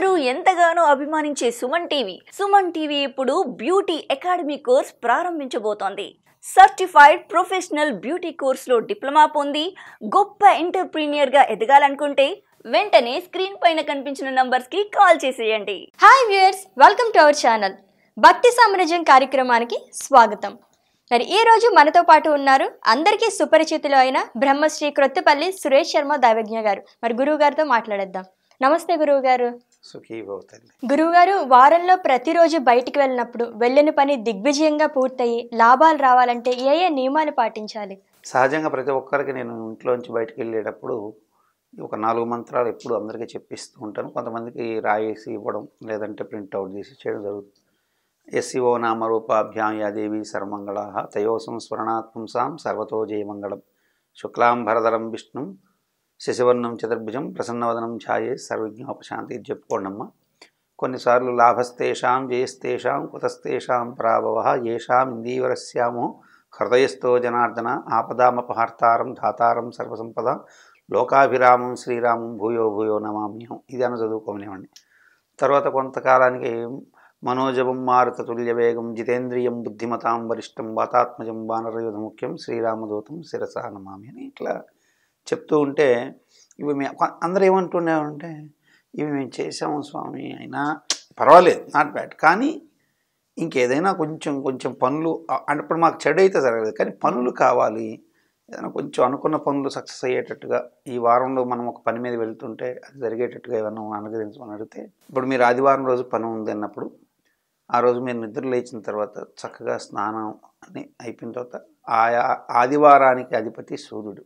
అందరూ ఎంతగానో అభిమానించే సుమన్ టీవీ సుమన్ టీవీ ఇప్పుడు బ్యూటీ అకాడమీ కోర్స్ ప్రారంభించబోతోంది సర్టిఫైడ్ ప్రొఫెషనల్ బ్యూటీ లో డిప్లొమా పొంది గొప్ప ఎంటర్ప్రీనియర్గా ఎదగాలనుకుంటే వెంటనే స్క్రీన్ పైన కనిపించిన కి కాల్ చేసేయండి hi viewers welcome to our channel భక్తి సామ్రాజ్యం కార్యక్రమానికి స్వాగతం మరి ఈ రోజు మనతో పాటు ఉన్నారు అందరికీ సుపరిచితులు అయిన బ్రహ్మశ్రీ క్రొత్తపల్లి సురేష్ శర్మ దైవజ్ఞ గారు మరి గురువు గారితో మాట్లాడేద్దాం నమస్తే గురువు గారు సుఖీభవ తల్లి గురువుగారు వారంలో ప్రతిరోజు బయటికి వెళ్ళినప్పుడు వెళ్ళిన పని దిగ్విజయంగా పూర్తయి లాభాలు రావాలంటే ఏ ఏ నియమాలు పాటించాలి సహజంగా ప్రతి ఒక్కరికి నేను ఇంట్లోంచి బయటికి వెళ్ళేటప్పుడు ఒక నాలుగు మంత్రాలు ఎప్పుడు అందరికీ చెప్పిస్తూ ఉంటాను కొంతమందికి రాయేసి ఇవ్వడం లేదంటే ప్రింట్అవుట్ తీసి చేయడం జరుగుతుంది ఎస్సిఓ నామరూపాభ్యాం యాదేవి సర్వమంగళ తయోసం స్మరణాత్పుంసాం సర్వతో జయమంగళం శుక్లాం భరదరం విష్ణుం శశివర్ణం చతుర్భుజం ప్రసన్నవదనం ఛాయే సర్వజ్ఞోపశాంతి చెప్పుకోండమ్మ కొన్నిసార్లు లాభస్తేషాం జయస్తేషాం కుతస్తేషాం ప్రాభవ ఏషాం ఇందీవరస్యామో హృదయస్థో జనార్దన ఆపదామపహర్తారం ధాతారం సర్వసంపద లోకాభిరామం శ్రీరామం భూయో భూయో నమామ్యం ఇది అని చదువుకోమనివ్వండి తర్వాత కొంతకాలానికి మనోజవం మారుత వేగం జితేంద్రియం బుద్ధిమతాం వరిష్టం వాతాత్మజం వానరయుధ ముఖ్యం శ్రీరామదూతం శిరసా నమామి అని ఇట్లా చెప్తూ ఉంటే ఇవి మేము అందరూ ఏమంటున్నామంటే ఇవి మేము చేసాము స్వామి అయినా పర్వాలేదు నాట్ బ్యాడ్ కానీ ఇంకేదైనా కొంచెం కొంచెం పనులు అంటప్పుడు మాకు చెడు అయితే జరగలేదు కానీ పనులు కావాలి ఏదైనా కొంచెం అనుకున్న పనులు సక్సెస్ అయ్యేటట్టుగా ఈ వారంలో మనం ఒక పని మీద వెళ్తుంటే అది జరిగేటట్టుగా ఏమన్నా అనుగ్రహించమని అడిగితే ఇప్పుడు మీరు ఆదివారం రోజు పని ఉంది అన్నప్పుడు ఆ రోజు మీరు నిద్ర లేచిన తర్వాత చక్కగా స్నానం అని అయిపోయిన తర్వాత ఆయా ఆదివారానికి అధిపతి సూర్యుడు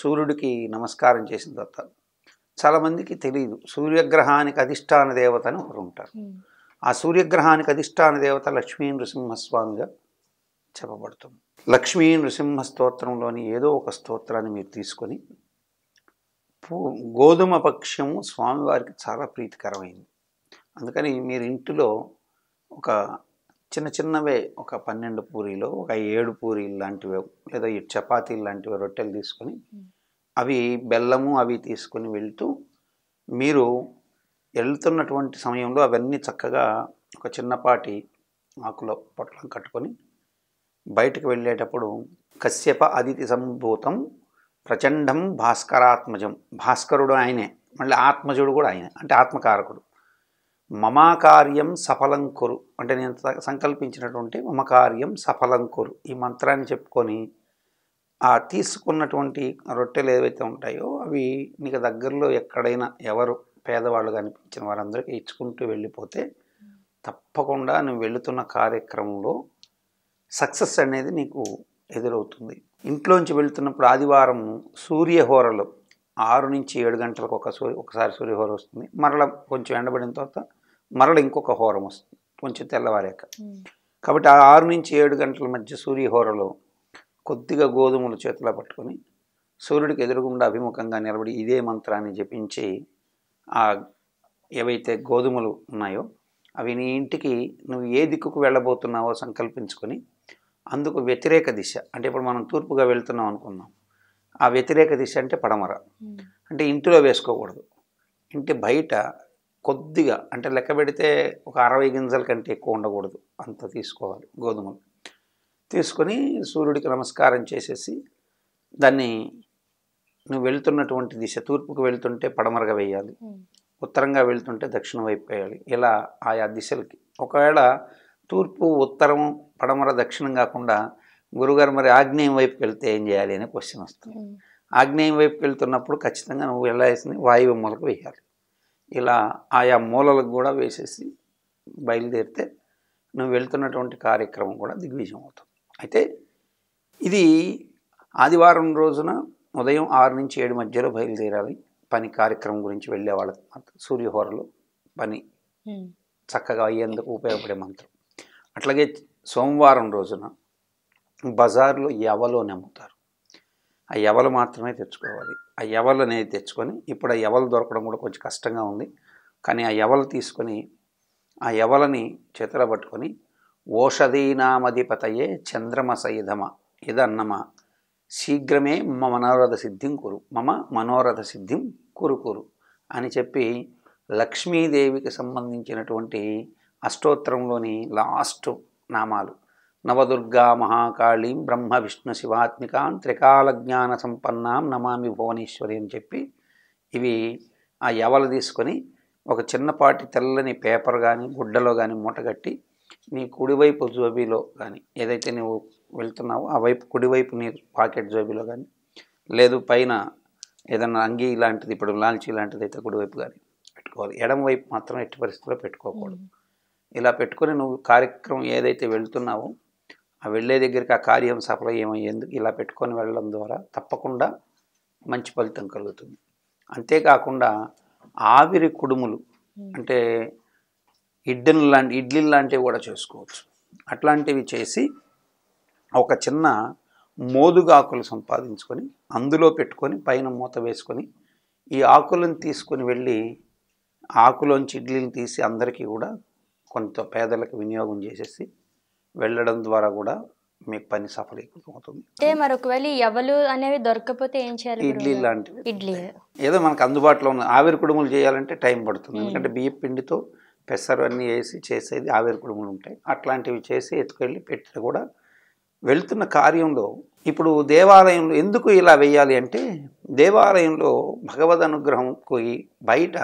సూర్యుడికి నమస్కారం చేసిన తర్వాత చాలామందికి తెలియదు సూర్యగ్రహానికి అధిష్టాన దేవత అని ఒకరు ఉంటారు ఆ సూర్యగ్రహానికి అధిష్టాన దేవత లక్ష్మీ నృసింహస్వామిగా చెప్పబడుతుంది లక్ష్మీ నృసింహ స్తోత్రంలోని ఏదో ఒక స్తోత్రాన్ని మీరు తీసుకొని గోధుమ పక్షము స్వామివారికి చాలా ప్రీతికరమైంది అందుకని మీరు ఇంటిలో ఒక చిన్న చిన్నవే ఒక పన్నెండు పూరీలు ఒక ఏడు పూరీలు లాంటివి లేదా చపాతీలు లాంటివి రొట్టెలు తీసుకొని అవి బెల్లము అవి తీసుకొని వెళ్తూ మీరు వెళ్తున్నటువంటి సమయంలో అవన్నీ చక్కగా ఒక చిన్నపాటి ఆకుల పొట్లం కట్టుకొని బయటకు వెళ్ళేటప్పుడు కశ్యప అదితి సంభూతం ప్రచండం భాస్కరాత్మజం భాస్కరుడు ఆయనే మళ్ళీ ఆత్మజుడు కూడా ఆయనే అంటే ఆత్మకారకుడు మమాకార్యం సఫలం కొరు అంటే నేను సంకల్పించినటువంటి మమకార్యం సఫలం కొరు ఈ మంత్రాన్ని చెప్పుకొని ఆ తీసుకున్నటువంటి రొట్టెలు ఏవైతే ఉంటాయో అవి నీకు దగ్గరలో ఎక్కడైనా ఎవరు పేదవాళ్ళు కనిపించిన వారందరికీ ఇచ్చుకుంటూ వెళ్ళిపోతే తప్పకుండా నువ్వు వెళుతున్న కార్యక్రమంలో సక్సెస్ అనేది నీకు ఎదురవుతుంది ఇంట్లోంచి వెళుతున్నప్పుడు ఆదివారం సూర్యహోరలు ఆరు నుంచి ఏడు గంటలకు ఒక సూర్య ఒకసారి సూర్యహోర వస్తుంది మరలా కొంచెం ఎండబడిన తర్వాత మరల ఇంకొక హోరం వస్తుంది కొంచెం తెల్లవారాక కాబట్టి ఆ ఆరు నుంచి ఏడు గంటల మధ్య సూర్యహోరలో కొద్దిగా గోధుమలు చేతిలో పట్టుకొని సూర్యుడికి ఎదురుగుండా అభిముఖంగా నిలబడి ఇదే మంత్రాన్ని జపించి ఆ ఏవైతే గోధుమలు ఉన్నాయో అవి నీ ఇంటికి నువ్వు ఏ దిక్కుకు వెళ్ళబోతున్నావో సంకల్పించుకొని అందుకు వ్యతిరేక దిశ అంటే ఇప్పుడు మనం తూర్పుగా వెళ్తున్నాం అనుకుందాం ఆ వ్యతిరేక దిశ అంటే పడమర అంటే ఇంటిలో వేసుకోకూడదు ఇంటి బయట కొద్దిగా అంటే లెక్క పెడితే ఒక అరవై గింజల కంటే ఎక్కువ ఉండకూడదు అంత తీసుకోవాలి గోధుమలు తీసుకొని సూర్యుడికి నమస్కారం చేసేసి దాన్ని నువ్వు వెళ్తున్నటువంటి దిశ తూర్పుకు వెళ్తుంటే పడమరగా వేయాలి ఉత్తరంగా వెళ్తుంటే దక్షిణ వైపు వేయాలి ఇలా ఆయా దిశలకి ఒకవేళ తూర్పు ఉత్తరం పడమర దక్షిణం కాకుండా గురుగారు మరి ఆగ్నేయం వైపుకి వెళ్తే ఏం చేయాలి అనే క్వశ్చన్ వస్తుంది ఆగ్నేయం వైపుకి వెళ్తున్నప్పుడు ఖచ్చితంగా నువ్వు వెళ్ళాల్సింది వాయువు మూలకు వేయాలి ఇలా ఆయా మూలలకు కూడా వేసేసి బయలుదేరితే నువ్వు వెళ్తున్నటువంటి కార్యక్రమం కూడా దిగ్విజయం అవుతుంది అయితే ఇది ఆదివారం రోజున ఉదయం ఆరు నుంచి ఏడు మధ్యలో బయలుదేరాలి పని కార్యక్రమం గురించి వెళ్ళే వాళ్ళకి మాత్రం సూర్యహోరలు పని చక్కగా అయ్యేందుకు ఉపయోగపడే మంత్రం అట్లాగే సోమవారం రోజున బజార్లో ఎవలో అమ్ముతారు ఆ ఎవలు మాత్రమే తెచ్చుకోవాలి ఆ ఎవలు అనేది తెచ్చుకొని ఇప్పుడు ఆ ఎవలు దొరకడం కూడా కొంచెం కష్టంగా ఉంది కానీ ఆ ఎవలు తీసుకొని ఆ ఎవలని చేతలబట్టుకొని ఓషధీనామధిపతయే చంద్రమసయుధమ ఇదన్నమ శీఘ్రమే మమ మనోరథ సిద్ధిం కురు మమ మనోరథ సిద్ధిం కురు కురు అని చెప్పి లక్ష్మీదేవికి సంబంధించినటువంటి అష్టోత్తరంలోని లాస్ట్ నామాలు నవదుర్గా మహాకాళీం బ్రహ్మ విష్ణు శివాత్మికాం త్రికాల జ్ఞాన సంపన్నాం నమామి భువనేశ్వరి అని చెప్పి ఇవి ఆ ఎవలు తీసుకొని ఒక చిన్నపాటి తెల్లని పేపర్ కానీ గుడ్డలో కానీ మూటగట్టి నీ కుడివైపు జోబీలో కానీ ఏదైతే నువ్వు వెళ్తున్నావో ఆ వైపు కుడివైపు నీ పాకెట్ జోబీలో కానీ లేదు పైన ఏదైనా అంగీ ఇలాంటిది ఇప్పుడు లాల్చి ఇలాంటిది అయితే కుడివైపు కానీ పెట్టుకోవాలి ఎడం వైపు మాత్రం ఎట్టి పరిస్థితుల్లో పెట్టుకోకూడదు ఇలా పెట్టుకొని నువ్వు కార్యక్రమం ఏదైతే వెళ్తున్నావో ఆ వెళ్ళే దగ్గరికి ఆ కార్యం సఫలమయ్యేందుకు ఇలా పెట్టుకొని వెళ్ళడం ద్వారా తప్పకుండా మంచి ఫలితం కలుగుతుంది అంతేకాకుండా ఆవిరి కుడుములు అంటే ఇడ్డన్ లాంటి ఇడ్లీ లాంటివి కూడా చేసుకోవచ్చు అట్లాంటివి చేసి ఒక చిన్న మోదుగాకులు సంపాదించుకొని అందులో పెట్టుకొని పైన మూత వేసుకొని ఈ ఆకులను తీసుకొని వెళ్ళి ఆకులోంచి ఇడ్లీలు తీసి అందరికీ కూడా కొంత పేదలకు వినియోగం చేసేసి వెళ్ళడం ద్వారా కూడా మీకు పని సఫలీకృతం అవుతుంది అంటే మరి ఒకవేళ ఎవలు అనేవి దొరకకపోతే ఏం చేయాలి ఇడ్లీ లాంటివి ఇడ్లీ ఏదో మనకు అందుబాటులో ఉన్న ఆవిరి కుడుములు చేయాలంటే టైం పడుతుంది ఎందుకంటే బియ్య పిండితో పెసరు అన్నీ వేసి చేసేది ఆవిరి కుడుములు ఉంటాయి అట్లాంటివి చేసి ఎత్తుకెళ్ళి పెట్టిన కూడా వెళ్తున్న కార్యంలో ఇప్పుడు దేవాలయంలో ఎందుకు ఇలా వేయాలి అంటే దేవాలయంలో భగవద్ అనుగ్రహం పోయి బయట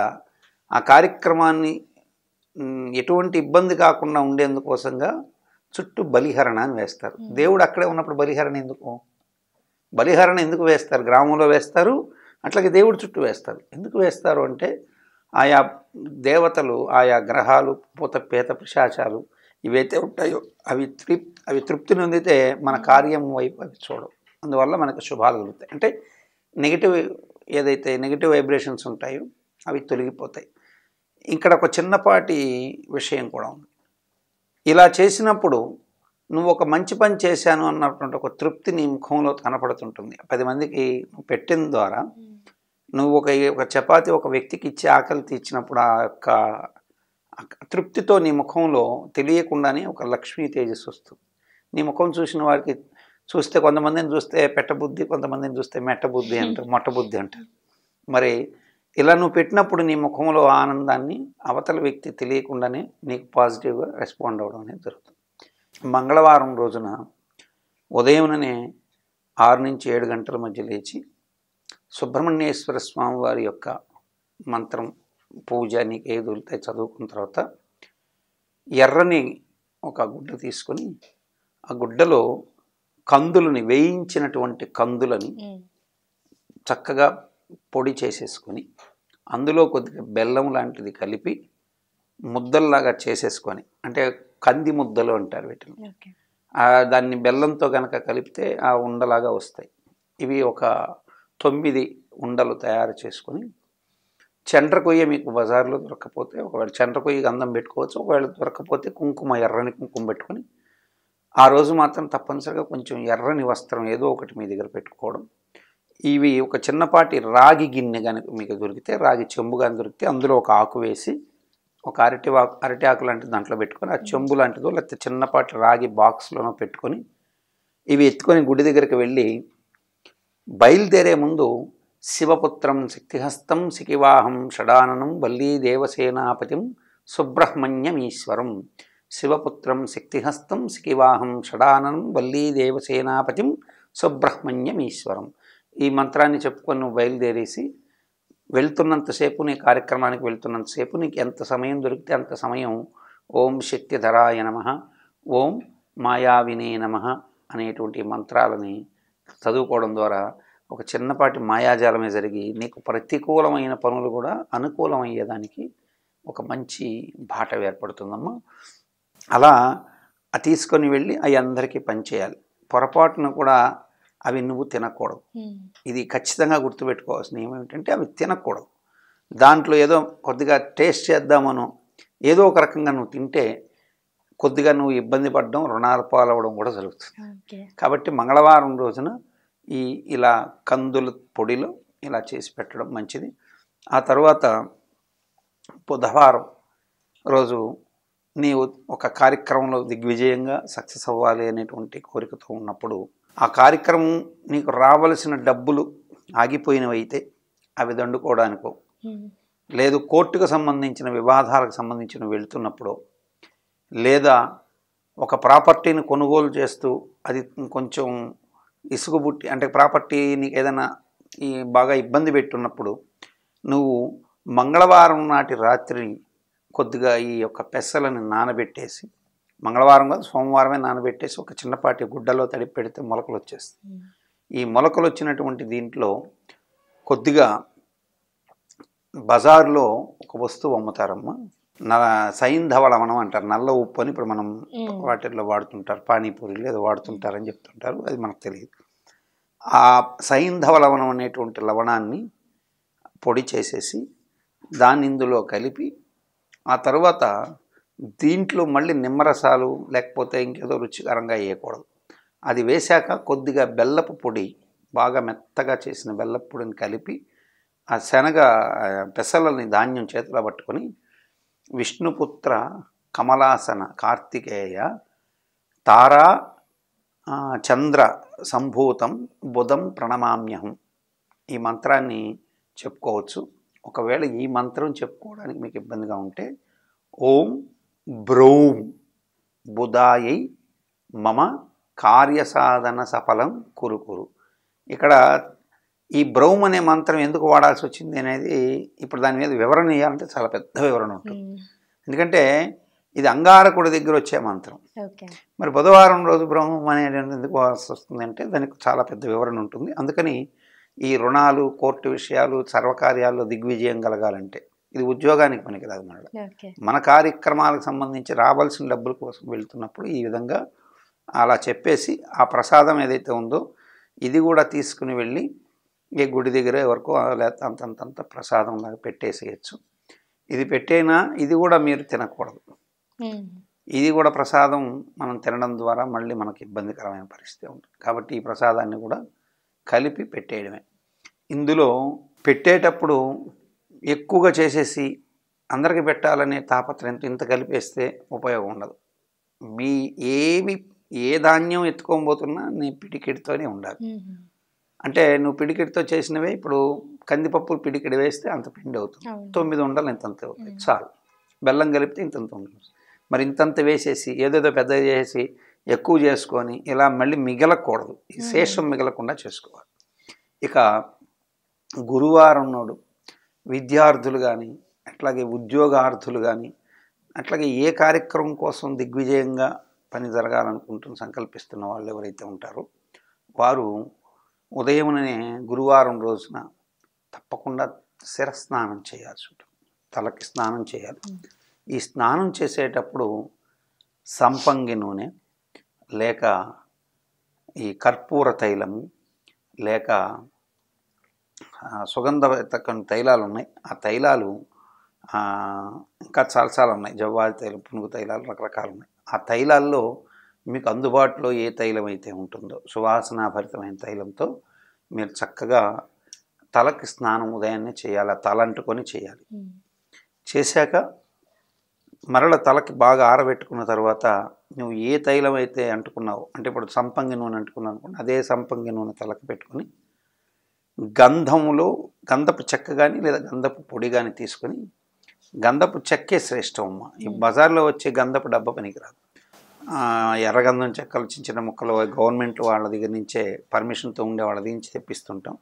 ఆ కార్యక్రమాన్ని ఎటువంటి ఇబ్బంది కాకుండా ఉండేందుకోసంగా చుట్టూ బలిహరణ అని వేస్తారు దేవుడు అక్కడే ఉన్నప్పుడు బలిహరణ ఎందుకు బలిహరణ ఎందుకు వేస్తారు గ్రామంలో వేస్తారు అట్లాగే దేవుడు చుట్టూ వేస్తారు ఎందుకు వేస్తారు అంటే ఆయా దేవతలు ఆయా గ్రహాలు పూత పేత పిశాచాలు ఇవైతే ఉంటాయో అవి తృప్ అవి తృప్తి నొందితే మన కార్యం వైపు అవి చూడవు అందువల్ల మనకు శుభాలు కలుగుతాయి అంటే నెగిటివ్ ఏదైతే నెగిటివ్ వైబ్రేషన్స్ ఉంటాయో అవి తొలగిపోతాయి ఇక్కడ ఒక చిన్నపాటి విషయం కూడా ఉంది ఇలా చేసినప్పుడు నువ్వు ఒక మంచి పని చేశాను అన్నటువంటి ఒక తృప్తి నీ ముఖంలో కనపడుతుంటుంది పది మందికి పెట్టిన ద్వారా నువ్వు ఒక ఒక చపాతి ఒక వ్యక్తికి ఇచ్చి ఆకలి తీర్చినప్పుడు ఆ యొక్క తృప్తితో నీ ముఖంలో తెలియకుండానే ఒక లక్ష్మీ తేజస్సు వస్తుంది నీ ముఖం చూసిన వారికి చూస్తే కొంతమందిని చూస్తే పెట్టబుద్ధి కొంతమందిని చూస్తే మెట్టబుద్ధి అంటారు మొట్టబుద్ధి అంటారు మరి ఇలా నువ్వు పెట్టినప్పుడు నీ ముఖంలో ఆనందాన్ని అవతల వ్యక్తి తెలియకుండానే నీకు పాజిటివ్గా రెస్పాండ్ అవ్వడం అనేది జరుగుతుంది మంగళవారం రోజున ఉదయంననే ఆరు నుంచి ఏడు గంటల మధ్య లేచి సుబ్రహ్మణ్యేశ్వర స్వామి వారి యొక్క మంత్రం పూజ నీకు ఏది వెళ్తే చదువుకున్న తర్వాత ఎర్రని ఒక గుడ్డ తీసుకొని ఆ గుడ్డలో కందులని వేయించినటువంటి కందులని చక్కగా పొడి చేసేసుకొని అందులో కొద్దిగా బెల్లం లాంటిది కలిపి ముద్దల్లాగా చేసేసుకొని అంటే కంది ముద్దలు అంటారు వీటిని దాన్ని బెల్లంతో కనుక కలిపితే ఆ ఉండలాగా వస్తాయి ఇవి ఒక తొమ్మిది ఉండలు తయారు చేసుకొని చండ్రకొయ్య మీకు బజార్లో దొరకపోతే ఒకవేళ చండ్రకొయ్య గంధం పెట్టుకోవచ్చు ఒకవేళ దొరకపోతే కుంకుమ ఎర్రని కుంకుమ పెట్టుకొని ఆ రోజు మాత్రం తప్పనిసరిగా కొంచెం ఎర్రని వస్త్రం ఏదో ఒకటి మీ దగ్గర పెట్టుకోవడం ఇవి ఒక చిన్నపాటి రాగి గిన్నె కనుక మీకు దొరికితే రాగి చెంబు కానీ దొరికితే అందులో ఒక ఆకు వేసి ఒక అరటి ఆకు అరటి ఆకు లాంటి దాంట్లో పెట్టుకొని ఆ చెంబు లాంటిదో లేకపోతే చిన్నపాటి రాగి బాక్స్లోనో పెట్టుకొని ఇవి ఎత్తుకొని గుడి దగ్గరికి వెళ్ళి బయలుదేరే ముందు శివపుత్రం శక్తిహస్తం శిఖివాహం షడాననం బల్లీ దేవసేనాపతిం సుబ్రహ్మణ్యమీశ్వరం శివపుత్రం శక్తిహస్తం శిఖివాహం షడాననం బల్లీ దేవసేనాపతిం సుబ్రహ్మణ్యమీశ్వరం ఈ మంత్రాన్ని చెప్పుకొని నువ్వు బయలుదేరేసి వెళ్తున్నంతసేపు నీ కార్యక్రమానికి వెళ్తున్నంతసేపు నీకు ఎంత సమయం దొరికితే అంత సమయం ఓం శక్తిధరాయ నమ ఓం మాయావినే నమ అనేటువంటి మంత్రాలని చదువుకోవడం ద్వారా ఒక చిన్నపాటి మాయాజాలమే జరిగి నీకు ప్రతికూలమైన పనులు కూడా అనుకూలమయ్యేదానికి ఒక మంచి బాట ఏర్పడుతుందమ్మా అలా తీసుకొని వెళ్ళి అవి అందరికీ పనిచేయాలి పొరపాటును కూడా అవి నువ్వు తినకూడదు ఇది ఖచ్చితంగా గుర్తుపెట్టుకోవాల్సిన నియమం ఏంటంటే అవి తినకూడదు దాంట్లో ఏదో కొద్దిగా టేస్ట్ చేద్దామనో ఏదో ఒక రకంగా నువ్వు తింటే కొద్దిగా నువ్వు ఇబ్బంది పడడం రుణాలు పాలవడం కూడా జరుగుతుంది కాబట్టి మంగళవారం రోజున ఈ ఇలా కందుల పొడిలో ఇలా చేసి పెట్టడం మంచిది ఆ తర్వాత బుధవారం రోజు నీవు ఒక కార్యక్రమంలో దిగ్విజయంగా సక్సెస్ అవ్వాలి అనేటువంటి కోరికతో ఉన్నప్పుడు ఆ కార్యక్రమం నీకు రావలసిన డబ్బులు ఆగిపోయినవైతే అవి దండుకోవడానికో లేదు కోర్టుకు సంబంధించిన వివాదాలకు సంబంధించిన వెళుతున్నప్పుడు లేదా ఒక ప్రాపర్టీని కొనుగోలు చేస్తూ అది కొంచెం ఇసుగుబుట్టి అంటే ప్రాపర్టీ నీకు ఏదైనా ఈ బాగా ఇబ్బంది పెట్టున్నప్పుడు నువ్వు మంగళవారం నాటి రాత్రి కొద్దిగా ఈ యొక్క పెసలని నానబెట్టేసి మంగళవారం కాదు సోమవారమే నానబెట్టేసి ఒక చిన్నపాటి గుడ్డలో తడిపి పెడితే మొలకలు వచ్చేస్తాయి ఈ మొలకలు వచ్చినటువంటి దీంట్లో కొద్దిగా బజార్లో ఒక వస్తువు అమ్ముతారమ్మా సైంధవళమనం అంటారు నల్ల ఉప్పు అని ఇప్పుడు మనం వాటిల్లో వాడుతుంటారు పానీపూరీలు ఏదో వాడుతుంటారని చెప్తుంటారు అది మనకు తెలియదు ఆ సైంధవ లవణం అనేటువంటి లవణాన్ని పొడి చేసేసి దాన్ని ఇందులో కలిపి ఆ తర్వాత దీంట్లో మళ్ళీ నిమ్మరసాలు లేకపోతే ఇంకేదో రుచికరంగా వేయకూడదు అది వేశాక కొద్దిగా బెల్లపు పొడి బాగా మెత్తగా చేసిన బెల్లపు పొడిని కలిపి ఆ శనగ పెసలని ధాన్యం చేతిలో పట్టుకొని విష్ణుపుత్ర కమలాసన కార్తికేయ తారా చంద్ర సంభూతం బుధం ప్రణమామ్యహం ఈ మంత్రాన్ని చెప్పుకోవచ్చు ఒకవేళ ఈ మంత్రం చెప్పుకోవడానికి మీకు ఇబ్బందిగా ఉంటే ఓం బ్రౌం బుధాయై మమ కార్యసాధన సఫలం కురుకురు ఇక్కడ ఈ బ్రౌమ్ అనే మంత్రం ఎందుకు వాడాల్సి వచ్చింది అనేది ఇప్పుడు దాని మీద వివరణ ఇవ్వాలంటే చాలా పెద్ద వివరణ ఉంటుంది ఎందుకంటే ఇది అంగారకుడి దగ్గర వచ్చే మంత్రం మరి బుధవారం రోజు బ్రహ్మం అనేది ఎందుకు వస్తుంది అంటే దానికి చాలా పెద్ద వివరణ ఉంటుంది అందుకని ఈ రుణాలు కోర్టు విషయాలు సర్వకార్యాల్లో దిగ్విజయం కలగాలంటే ఇది ఉద్యోగానికి పనికిరాదు మళ్ళీ మన కార్యక్రమాలకు సంబంధించి రావాల్సిన డబ్బుల కోసం వెళ్తున్నప్పుడు ఈ విధంగా అలా చెప్పేసి ఆ ప్రసాదం ఏదైతే ఉందో ఇది కూడా తీసుకుని వెళ్ళి ఏ గుడి దగ్గర ఎవరికో అంతంత ప్రసాదం లాగా పెట్టేసేయచ్చు ఇది పెట్టైనా ఇది కూడా మీరు తినకూడదు ఇది కూడా ప్రసాదం మనం తినడం ద్వారా మళ్ళీ మనకి ఇబ్బందికరమైన పరిస్థితి ఉంటుంది కాబట్టి ఈ ప్రసాదాన్ని కూడా కలిపి పెట్టేయడమే ఇందులో పెట్టేటప్పుడు ఎక్కువగా చేసేసి అందరికి పెట్టాలనే తాపత్రయంతో ఇంత కలిపేస్తే ఉపయోగం ఉండదు మీ ఏమి ఏ ధాన్యం ఎత్తుకోబోతున్నా నీ పిడికిడితోనే ఉండాలి అంటే నువ్వు పిడికిడితో చేసినవే ఇప్పుడు కందిపప్పు పిడికిడి వేస్తే అంత పిండి అవుతుంది తొమ్మిది ఉండాలి ఇంతంత చాలు బెల్లం కలిపితే ఇంతంత ఉంటుంది మరి ఇంతంత వేసేసి ఏదేదో పెద్దది చేసి ఎక్కువ చేసుకొని ఇలా మళ్ళీ మిగలకూడదు ఈ శేషం మిగలకుండా చేసుకోవాలి ఇక గురువారం నాడు విద్యార్థులు కానీ అట్లాగే ఉద్యోగార్థులు కానీ అట్లాగే ఏ కార్యక్రమం కోసం దిగ్విజయంగా పని జరగాలనుకుంటున్న సంకల్పిస్తున్న వాళ్ళు ఎవరైతే ఉంటారో వారు ఉదయంనే గురువారం రోజున తప్పకుండా శిరస్నానం చేయాల్సి ఉంటుంది తలకి స్నానం చేయాలి ఈ స్నానం చేసేటప్పుడు సంపంగి నూనె లేక ఈ కర్పూర తైలము లేక సుగంధ తైలాలు ఉన్నాయి ఆ తైలాలు ఇంకా చాలా చాలా ఉన్నాయి జవ్వాది తైలం పునుగు తైలాలు రకరకాలు ఉన్నాయి ఆ తైలాల్లో మీకు అందుబాటులో ఏ తైలం అయితే ఉంటుందో సువాసనాభరితమైన తైలంతో మీరు చక్కగా తలకి స్నానం ఉదయాన్నే చేయాలి తల అంటుకొని చేయాలి చేశాక మరల తలకి బాగా ఆరబెట్టుకున్న తర్వాత నువ్వు ఏ తైలం అయితే అంటుకున్నావు అంటే ఇప్పుడు సంపంగి నూనె అంటుకున్నావు అనుకోండి అదే సంపంగి నూనె తలకి పెట్టుకుని గంధంలో గంధపు చెక్క కానీ లేదా గంధపు పొడి కానీ తీసుకొని గంధపు చెక్కే శ్రేష్టం అమ్మ ఈ బజార్లో వచ్చే గంధపు డబ్బా పనికిరాదు ఎర్రగంధం చెక్కలు చిన్న చిన్న ముక్కలు గవర్నమెంట్ వాళ్ళ దగ్గర నుంచే పర్మిషన్తో ఉండే వాళ్ళ దగ్గర నుంచి తెప్పిస్తుంటాం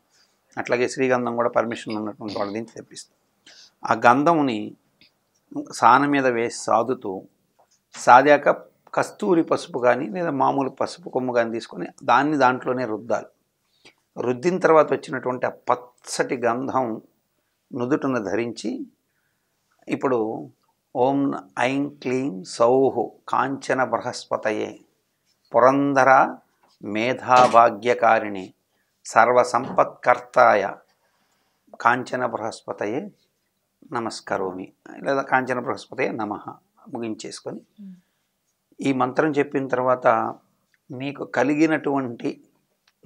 అట్లాగే శ్రీగంధం కూడా పర్మిషన్ ఉన్నటువంటి వాళ్ళ నుంచి తెప్పిస్తాం ఆ గంధంని సాన మీద వేసి సాదుతూ సాదాక కస్తూరి పసుపు కానీ లేదా మామూలు పసుపు కొమ్ము కానీ తీసుకొని దాన్ని దాంట్లోనే రుద్దాలి రుద్దిన తర్వాత వచ్చినటువంటి ఆ పచ్చటి గంధం నుదుటను ధరించి ఇప్పుడు ఓం ఐం క్లీం సౌహ కాంచన బృహస్పతయే పురంధర మేధాభాగ్యకారిణి సర్వసంపత్కర్తాయ కాంచన బృహస్పతయే నమస్కరోమి లేదా కాంచన బృహస్పతయే నమ ముగించేసుకొని ఈ మంత్రం చెప్పిన తర్వాత మీకు కలిగినటువంటి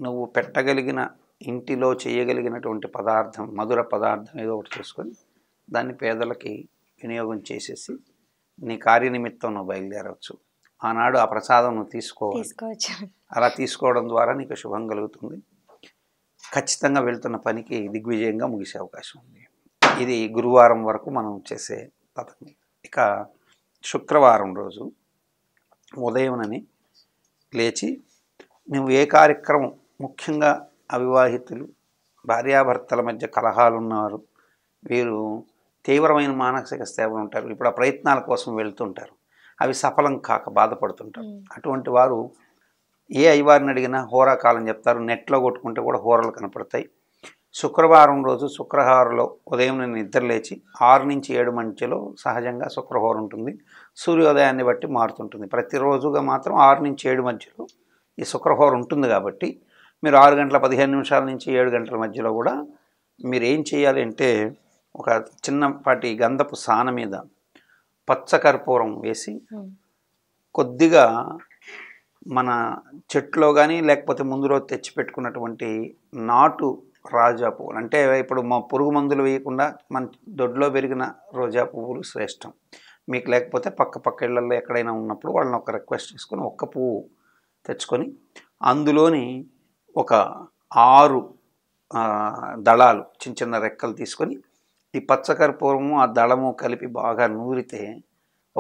నువ్వు పెట్టగలిగిన ఇంటిలో చేయగలిగినటువంటి పదార్థం మధుర పదార్థం ఏదో ఒకటి చేసుకొని దాన్ని పేదలకి వినియోగం చేసేసి నీ కార్యనిమిత్తం నువ్వు బయలుదేరవచ్చు ఆనాడు ఆ ప్రసాదం నువ్వు తీసుకోవాలి అలా తీసుకోవడం ద్వారా నీకు శుభం కలుగుతుంది ఖచ్చితంగా వెళ్తున్న పనికి దిగ్విజయంగా ముగిసే అవకాశం ఉంది ఇది గురువారం వరకు మనం చేసే పథకం ఇక శుక్రవారం రోజు ఉదయంనని లేచి నువ్వు ఏ కార్యక్రమం ముఖ్యంగా అవివాహితులు భార్యాభర్తల మధ్య కలహాలు ఉన్నవారు వీరు తీవ్రమైన మానసిక సేవలు ఉంటారు ఇప్పుడు ఆ ప్రయత్నాల కోసం వెళ్తుంటారు అవి సఫలం కాక బాధపడుతుంటారు అటువంటి వారు ఏ అయ్యవారిని అడిగినా హోరాకాలం చెప్తారు నెట్లో కొట్టుకుంటే కూడా హోరలు కనపడతాయి శుక్రవారం రోజు శుక్రహారలో ఉదయం నేను నిద్ర లేచి ఆరు నుంచి ఏడు మంచిలో సహజంగా శుక్రహోర ఉంటుంది సూర్యోదయాన్ని బట్టి మారుతుంటుంది ప్రతిరోజుగా మాత్రం ఆరు నుంచి ఏడు మధ్యలో ఈ శుక్రహోర ఉంటుంది కాబట్టి మీరు ఆరు గంటల పదిహేను నిమిషాల నుంచి ఏడు గంటల మధ్యలో కూడా మీరు ఏం చేయాలి అంటే ఒక చిన్నపాటి గంధపు సాన మీద పచ్చకర్పూరం వేసి కొద్దిగా మన చెట్లో కానీ లేకపోతే ముందులో తెచ్చి తెచ్చిపెట్టుకున్నటువంటి నాటు రాజా పువ్వులు అంటే ఇప్పుడు మా పురుగు మందులు వేయకుండా మన దొడ్లో పెరిగిన రోజా పువ్వులు శ్రేష్టం మీకు లేకపోతే పక్క పక్క ఇళ్లలో ఎక్కడైనా ఉన్నప్పుడు వాళ్ళని ఒక రిక్వెస్ట్ చేసుకొని ఒక్క పువ్వు తెచ్చుకొని అందులోని ఒక ఆరు దళాలు చిన్న చిన్న రెక్కలు తీసుకొని ఈ పచ్చకర్పూరము ఆ దళము కలిపి బాగా నూరితే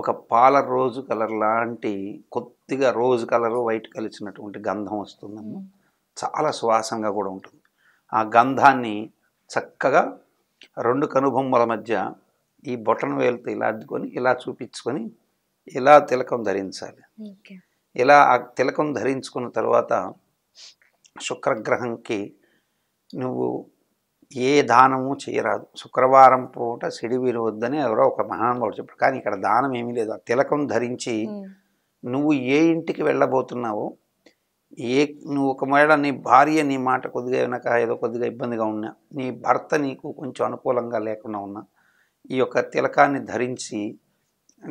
ఒక పాల రోజు కలర్ లాంటి కొద్దిగా రోజు కలరు వైట్ కలిసినటువంటి గంధం వస్తుందని చాలా సువాసంగా కూడా ఉంటుంది ఆ గంధాన్ని చక్కగా రెండు కనుబొమ్మల మధ్య ఈ బొటను వేలుతో ఇలా అద్దుకొని ఇలా చూపించుకొని ఇలా తిలకం ధరించాలి ఇలా ఆ తిలకం ధరించుకున్న తర్వాత శుక్రగ్రహంకి నువ్వు ఏ దానము చేయరాదు శుక్రవారం పూట సిడివిలు వద్దని ఎవరో ఒక మహానుభావుడు చెప్పారు కానీ ఇక్కడ దానం ఏమీ లేదు ఆ తిలకం ధరించి నువ్వు ఏ ఇంటికి వెళ్ళబోతున్నావో ఏ నువ్వు ఒకవేళ నీ భార్య నీ మాట కొద్దిగా వెనక ఏదో కొద్దిగా ఇబ్బందిగా ఉన్నా నీ భర్త నీకు కొంచెం అనుకూలంగా లేకుండా ఉన్నా ఈ యొక్క తిలకాన్ని ధరించి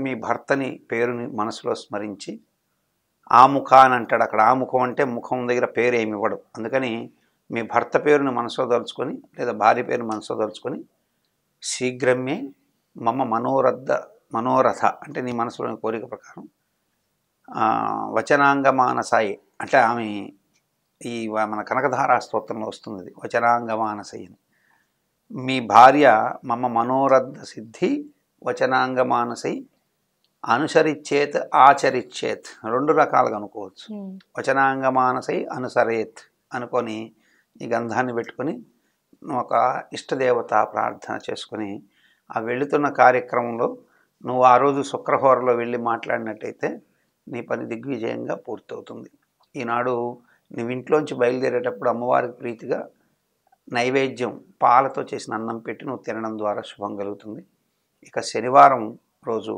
మీ భర్తని పేరుని మనసులో స్మరించి ఆ అని అంటాడు అక్కడ ఆ ముఖం అంటే ముఖం దగ్గర పేరు ఏమి ఇవ్వడు అందుకని మీ భర్త పేరుని మనసులో దలుచుకొని లేదా భార్య పేరుని మనసులో దలుచుకొని శీఘ్రమే మమ్మ మనోరథ మనోరథ అంటే నీ మనసులోని కోరిక ప్రకారం వచనాంగ మానసాయి అంటే ఆమె ఈ మన కనకధారా స్తోత్రంలో వస్తుంది వచనాంగ అని మీ భార్య మమ్మ మనోరథ సిద్ధి వచనాంగ మానసై అనుసరిచ్చేత్ ఆచరిచ్చేత్ రెండు రకాలుగా అనుకోవచ్చు వచనాంగ మానసై అనుసరేత్ అనుకొని ఈ గంధాన్ని పెట్టుకొని ఒక ఇష్టదేవత ప్రార్థన చేసుకుని ఆ వెళుతున్న కార్యక్రమంలో నువ్వు ఆ రోజు శుక్రహోరలో వెళ్ళి మాట్లాడినట్టయితే నీ పని దిగ్విజయంగా పూర్తవుతుంది ఈనాడు నువ్వు ఇంట్లోంచి బయలుదేరేటప్పుడు అమ్మవారికి ప్రీతిగా నైవేద్యం పాలతో చేసిన అన్నం పెట్టి నువ్వు తినడం ద్వారా శుభం కలుగుతుంది ఇక శనివారం రోజు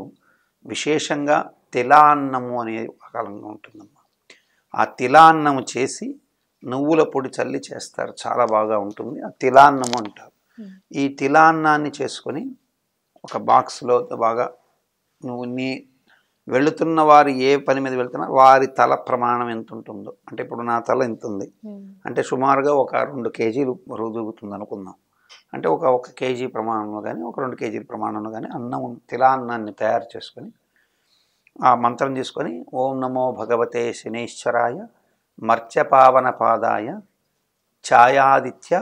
విశేషంగా తిలాన్నము అనే రకాలంగా ఉంటుందమ్మా ఆ తిలాన్నము చేసి నువ్వుల పొడి చల్లి చేస్తారు చాలా బాగా ఉంటుంది ఆ తిలాన్నము అంటారు ఈ తిలాన్నాన్ని చేసుకొని ఒక బాక్స్లో బాగా నువ్వు నీ వెళుతున్న వారు ఏ పని మీద వెళుతున్నా వారి తల ప్రమాణం ఎంత ఉంటుందో అంటే ఇప్పుడు నా తల ఎంత ఉంది అంటే సుమారుగా ఒక రెండు కేజీలు దొరుకుతుంది అనుకుందాం అంటే ఒక ఒక కేజీ ప్రమాణంలో కానీ ఒక రెండు కేజీల ప్రమాణంలో కానీ అన్నం తిలాన్నాన్ని తయారు చేసుకొని ఆ మంత్రం తీసుకొని ఓం నమో భగవతే శనీశ్వరాయ మర్చపావన పాదాయ ఛాయాదిత్య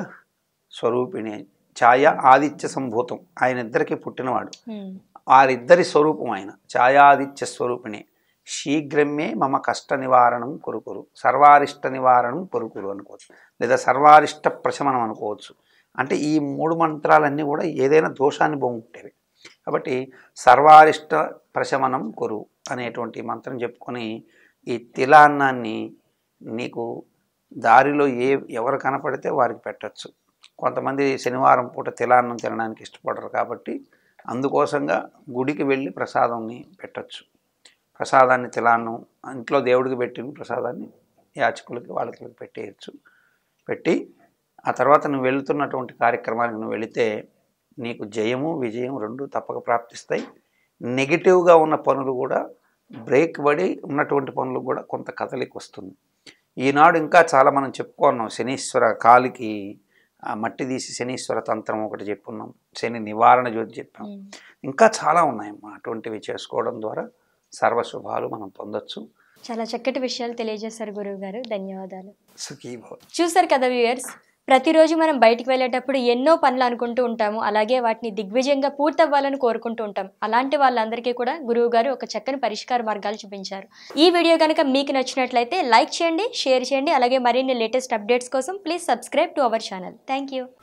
స్వరూపిణి ఛాయ ఆదిత్య సంభూతం ఆయన ఇద్దరికి పుట్టినవాడు వారిద్దరి స్వరూపం ఆయన ఛాయాదిత్య స్వరూపిణి శీఘ్రమే మమ కష్ట నివారణం కొరుకురు సర్వారిష్ట నివారణం కొరుకురు అనుకోవచ్చు లేదా సర్వారిష్ట ప్రశమనం అనుకోవచ్చు అంటే ఈ మూడు మంత్రాలన్నీ కూడా ఏదైనా దోషాన్ని బొమ్ముట్టేవి కాబట్టి సర్వారిష్ట ప్రశమనం కొరు అనేటువంటి మంత్రం చెప్పుకొని ఈ తిలాన్నాన్ని నీకు దారిలో ఏ ఎవరు కనపడితే వారికి పెట్టచ్చు కొంతమంది శనివారం పూట తిలాన్నం తినడానికి ఇష్టపడరు కాబట్టి అందుకోసంగా గుడికి వెళ్ళి ప్రసాదాన్ని పెట్టచ్చు ప్రసాదాన్ని తిలాన్నం ఇంట్లో దేవుడికి పెట్టిన ప్రసాదాన్ని యాచకులకి వాళ్ళకి పెట్టేయచ్చు పెట్టి ఆ తర్వాత నువ్వు వెళుతున్నటువంటి కార్యక్రమానికి నువ్వు వెళితే నీకు జయము విజయం రెండు తప్పక ప్రాప్తిస్తాయి నెగిటివ్గా ఉన్న పనులు కూడా బ్రేక్ పడి ఉన్నటువంటి పనులు కూడా కొంత కథలికి వస్తుంది ఈనాడు ఇంకా చాలా మనం చెప్పుకున్నాం శనీశ్వర కాలికి ఆ మట్టి తీసి శనీశ్వర తంత్రం ఒకటి చెప్పుకున్నాం శని నివారణ జ్యోతి చెప్పాం ఇంకా చాలా ఉన్నాయమ్మా అటువంటివి చేసుకోవడం ద్వారా సర్వశుభాలు మనం పొందొచ్చు చాలా చక్కటి విషయాలు తెలియజేశారు గురువు గారు ధన్యవాదాలు చూసారు కదా వ్యూయర్స్ ప్రతిరోజు మనం బయటికి వెళ్ళేటప్పుడు ఎన్నో పనులు అనుకుంటూ ఉంటాము అలాగే వాటిని దిగ్విజయంగా పూర్తవ్వాలని కోరుకుంటూ ఉంటాం అలాంటి వాళ్ళందరికీ కూడా గురువు గారు ఒక చక్కని పరిష్కార మార్గాలు చూపించారు ఈ వీడియో కనుక మీకు నచ్చినట్లయితే లైక్ చేయండి షేర్ చేయండి అలాగే మరిన్ని లేటెస్ట్ అప్డేట్స్ కోసం please subscribe to our channel thank